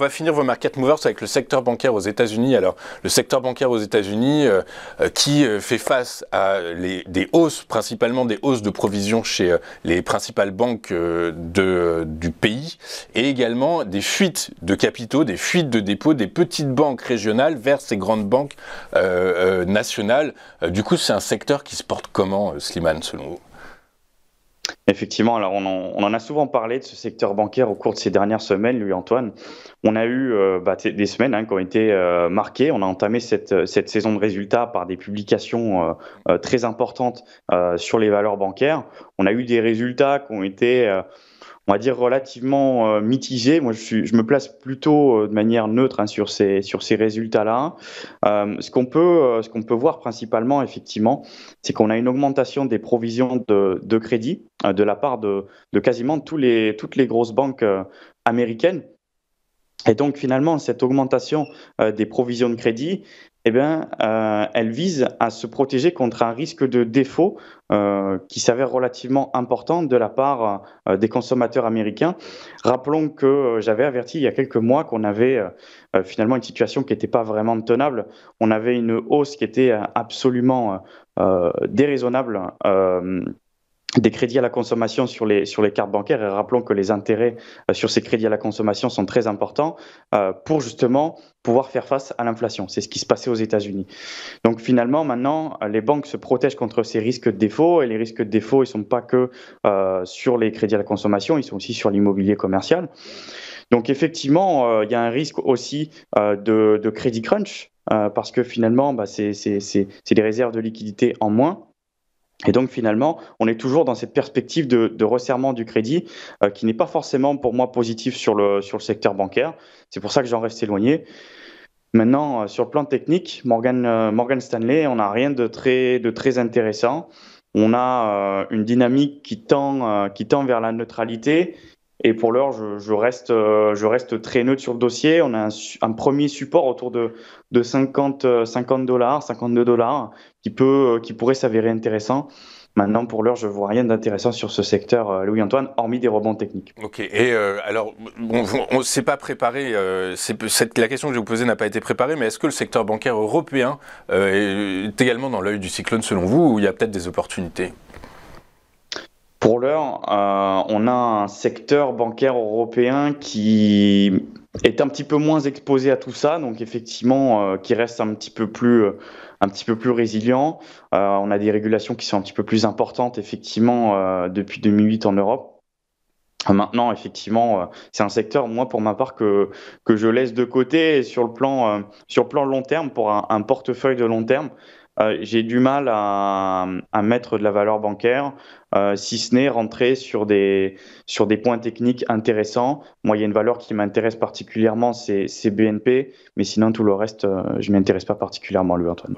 On va finir vos market movers avec le secteur bancaire aux États-Unis. Alors, le secteur bancaire aux États-Unis euh, euh, qui euh, fait face à des hausses, principalement des hausses de provisions chez les principales banques du pays et également des fuites de capitaux, des fuites de dépôts des petites banques régionales vers ces grandes banques nationales. du coup, c'est un secteur qui se porte comment, Slimane, selon vous Effectivement, alors on en, a souvent parlé de ce secteur bancaire au cours de ces dernières semaines, lui Antoine. On a eu euh, bah, des semaines hein, qui ont été euh, marquées. On a entamé cette, euh, cette, saison de résultats par des publications très importantes sur les valeurs bancaires. On a eu des résultats qui ont été on va dire, relativement euh, mitigé. Moi, je, me place plutôt euh, de manière neutre hein, sur ces, sur ces résultats-là. Euh, ce qu'on peut, qu'on peut voir principalement, effectivement, c'est qu'on a une augmentation des provisions de, de crédit de la part de, de quasiment tous les, toutes les grosses banques américaines. Et donc finalement, cette augmentation des provisions de crédit, eh bien, euh, elle vise à se protéger contre un risque de défaut euh, qui s'avère relativement important de la part euh, des consommateurs américains. Rappelons que j'avais averti il y a quelques mois qu'on avait finalement une situation qui n'était pas vraiment tenable. On avait une hausse qui était absolument déraisonnable des crédits à la consommation sur les, sur les cartes bancaires. Et rappelons que les intérêts euh, sur ces crédits à la consommation sont très importants euh, pour justement pouvoir faire face à l'inflation. C'est ce qui se passait aux États-Unis. Donc finalement, maintenant, les banques se protègent contre ces risques de défaut. Et les risques de défaut, ils ne sont pas que euh, sur les crédits à la consommation, ils sont aussi sur l'immobilier commercial. Donc effectivement, il y a un risque aussi de, de, crédit crunch. parce que finalement, bah, c'est des réserves de liquidité en moins. Et donc finalement, on est toujours dans cette perspective de, de resserrement du crédit euh, qui n'est pas forcément pour moi positif sur le, sur le secteur bancaire. C'est pour ça que j'en reste éloigné. Maintenant, euh, sur le plan technique, Morgan, euh, Morgan Stanley, on n'a rien de très, de très intéressant. On a une dynamique qui tend, qui tend vers la neutralité, et pour l'heure, je, reste, euh, je reste très neutre sur le dossier. On a un, premier support autour de, 50, 50 euh, dollars, 52 dollars, qui, peut, euh, qui pourrait s'avérer intéressant. Maintenant, pour l'heure, je ne vois rien d'intéressant sur ce secteur, Louis-Antoine, hormis des rebonds techniques. Ok, et alors, on ne s'est pas préparé, la question que je vous poser n'a pas été préparée, mais est-ce que le secteur bancaire européen est également dans l'œil du cyclone selon vous, ou il y a peut-être des opportunités pour l'heure, euh, on a un secteur bancaire européen qui est un petit peu moins exposé à tout ça, donc effectivement euh, qui reste un petit peu plus, euh, un petit peu plus résilient. on a des régulations qui sont un petit peu plus importantes effectivement depuis 2008 en Europe. Maintenant, effectivement, c'est un secteur, moi, pour ma part, que, que je laisse de côté sur le plan, sur plan long terme, pour un portefeuille de long terme. Euh, j'ai du mal à, mettre de la valeur bancaire, euh, si ce n'est rentrer sur des, sur des points techniques intéressants. Moi, il y a une valeur qui m'intéresse particulièrement, c'est BNP, mais sinon, tout le reste, euh, je ne pas particulièrement, lui, Antoine.